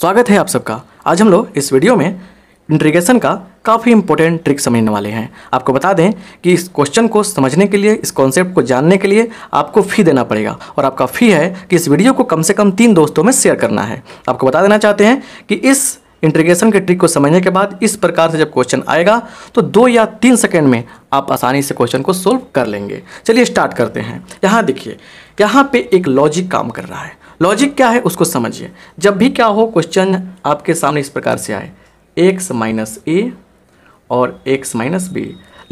स्वागत है आप सबका आज हम लोग इस वीडियो में इंट्रीगेशन का काफ़ी इंपॉर्टेंट ट्रिक समझने वाले हैं आपको बता दें कि इस क्वेश्चन को समझने के लिए इस कॉन्सेप्ट को जानने के लिए आपको फ़ी देना पड़ेगा और आपका फ़ी है कि इस वीडियो को कम से कम तीन दोस्तों में शेयर करना है आपको बता देना चाहते हैं कि इस इंट्रीगेशन के ट्रिक को समझने के बाद इस प्रकार से जब क्वेश्चन आएगा तो दो या तीन सेकेंड में आप आसानी से क्वेश्चन को सोल्व कर लेंगे चलिए स्टार्ट करते हैं यहाँ देखिए यहाँ पर एक लॉजिक काम कर रहा है लॉजिक क्या है उसको समझिए जब भी क्या हो क्वेश्चन आपके सामने इस प्रकार से आए एक्स माइनस ए और X minus B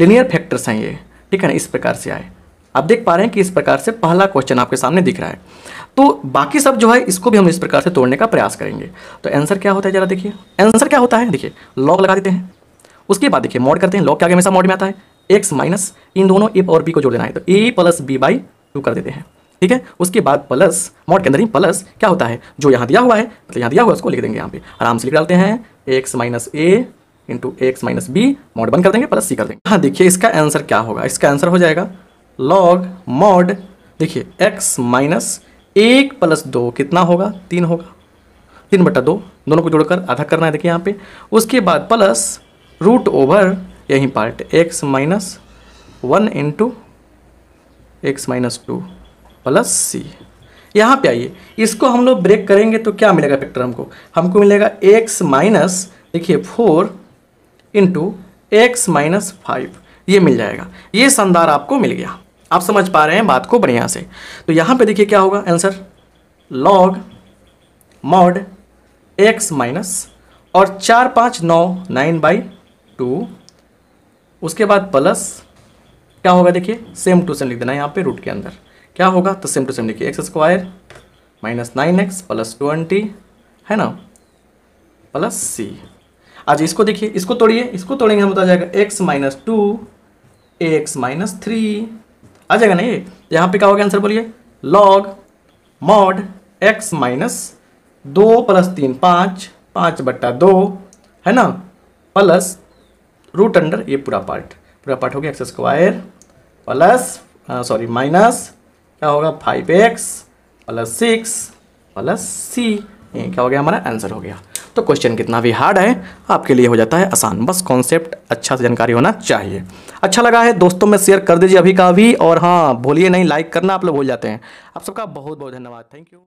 linear factors हैं ये ठीक है ना इस प्रकार से आए आप देख पा रहे हैं कि इस प्रकार से पहला क्वेश्चन आपके सामने दिख रहा है तो बाकी सब जो है इसको भी हम इस प्रकार से तोड़ने का प्रयास करेंगे तो आंसर क्या होता है जरा देखिए आंसर क्या होता है देखिए लॉग लगा देते हैं उसके बाद देखिए मॉड करते हैं लॉग क्या हमेशा मॉड में आता है एक्स माइनस इन दोनों ए और बी को जोड़ देना है तो A plus B by two कर देते हैं ठीक है उसके बाद प्लस मॉड के अंदर ही प्लस क्या होता है जो यहाँ दिया हुआ है मतलब यहाँ दिया हुआ है उसको लिख देंगे यहाँ पे आराम से लिख डालते हैं X minus A into X minus B mod one कर देंगे प्लस सी कर देंगे हाँ देखिए इसका आंसर क्या होगा इसका आंसर हो जाएगा लॉग मॉड देखिए एक्स माइनस एक प्लस दो कितना होगा तीन होगा तीन बटा दो दोनों को जोड़कर आधा करना है देखिए यहाँ पे उसके बाद प्लस रूट ओवर यही part X minus one into X minus two plus C यहाँ पे आइए इसको हम लोग ब्रेक करेंगे तो क्या मिलेगा फैक्टर हमको हमको मिलेगा एक्स माइनस देखिए four into X minus five ये मिल जाएगा ये शानदार आपको मिल गया आप समझ पा रहे हैं बात को बढ़िया से तो यहाँ पे देखिए क्या होगा answer log mod X minus और चार पाँच नौ नाइन बाई टू उसके बाद प्लस क्या होगा देखिए सेम टू सेम लिख देना यहाँ पे रूट के अंदर क्या होगा तो सेम टू सेम देखिए X square minus nine X plus twenty है ना प्लस सी आज इसको देखिए इसको तोड़िए इसको तोड़ेंगे हम बता तो जाएगा X minus two X minus three आ जाएगा ना ये यहाँ पे क्या हो गया आंसर बोलिए लॉग मॉड एक्स माइनस दो प्लस तीन पाँच पाँच बट्टा दो है ना प्लस रूट अंडर ये पूरा पार्ट पूरा पार्ट हो गया X square plus sorry minus क्या होगा five X plus six plus C ये क्या हो गया हमारा आंसर हो गया तो क्वेश्चन कितना भी हार्ड है आपके लिए हो जाता है आसान बस कॉन्सेप्ट अच्छा से जानकारी होना चाहिए अच्छा लगा है दोस्तों में शेयर कर दीजिए अभी का भी और हाँ भूलिए नहीं लाइक करना आप लोग भूल जाते हैं आप सबका बहुत बहुत धन्यवाद थैंक यू